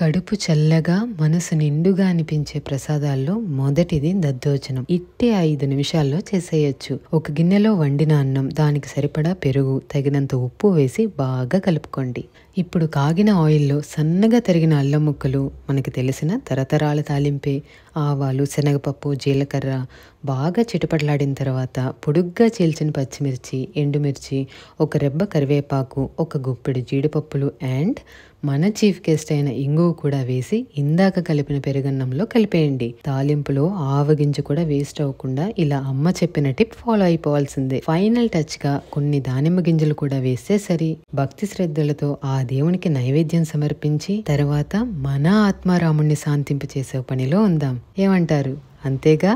కడుపు చల్లగా మనసు నిండుగా అనిపించే ప్రసాదాల్లో మొదటిది దద్దోజనం ఇట్టే ఐదు నిమిషాల్లో చేసేయచ్చు ఒక గిన్నెలో వండిన అన్నం దానికి సరిపడా పెరుగు తగినంత ఉప్పు వేసి బాగా కలుపుకోండి ఇప్పుడు కాగిన ఆయిల్లో సన్నగా తరిగిన అల్లం ముక్కలు మనకి తెలిసిన తరతరాల తాలింపే ఆవాలు శనగపప్పు జీలకర్ర బాగా చిటపటలాడిన తర్వాత పొడుగ్గా చీల్చిన పచ్చిమిర్చి ఎండుమిర్చి ఒక రెబ్బ కరివేపాకు ఒక గుప్పెడు జీడిపప్పులు అండ్ మన చీఫ్ గెస్ట్ అయిన ఇంగు పెరుగు కూడా వేసి ఇందాక కలిపిన పెరుగన్నంలో కలిపేయండి తాలింపులో ఆవగింజ కూడా వేస్ట్ అవ్వకుండా ఇలా అమ్మ చెప్పిన టిప్ ఫాలో అయిపోవాల్సిందే ఫైనల్ టచ్ గా కొన్ని దానిమ్మ గింజలు కూడా వేస్తే సరి భక్తి శ్రద్ధలతో ఆ దేవునికి నైవేద్యం సమర్పించి తర్వాత మన ఆత్మారాముణ్ణి శాంతింపు చేసే పనిలో ఉందాం ఏమంటారు అంతేగా